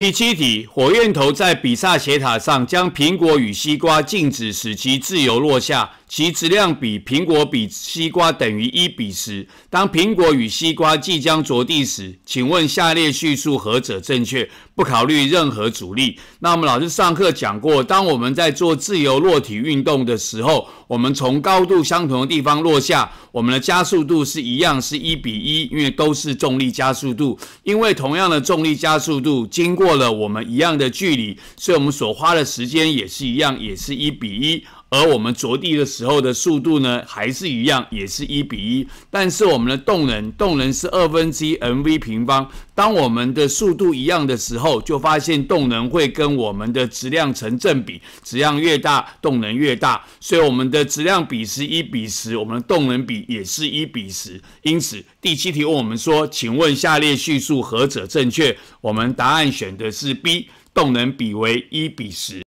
第七题：火焰头在比萨斜塔上将苹果与西瓜静止，使其自由落下。其质量比苹果比西瓜等于一比十。当苹果与西瓜即将着地时，请问下列叙述何者正确？不考虑任何阻力。那我们老师上课讲过，当我们在做自由落体运动的时候，我们从高度相同的地方落下，我们的加速度是一样，是一比一，因为都是重力加速度。因为同样的重力加速度，经过了我们一样的距离，所以我们所花的时间也是一样，也是一比一。而我们着地的时候的速度呢，还是一样，也是一比一。但是我们的动能，动能是二分之一 mv 平方。当我们的速度一样的时候，就发现动能会跟我们的质量成正比，质量越大，动能越大。所以我们的质量比是一比十，我们的动能比也是一比十。因此第七题问我们说，请问下列叙述何者正确？我们答案选的是 B，动能比为一比十。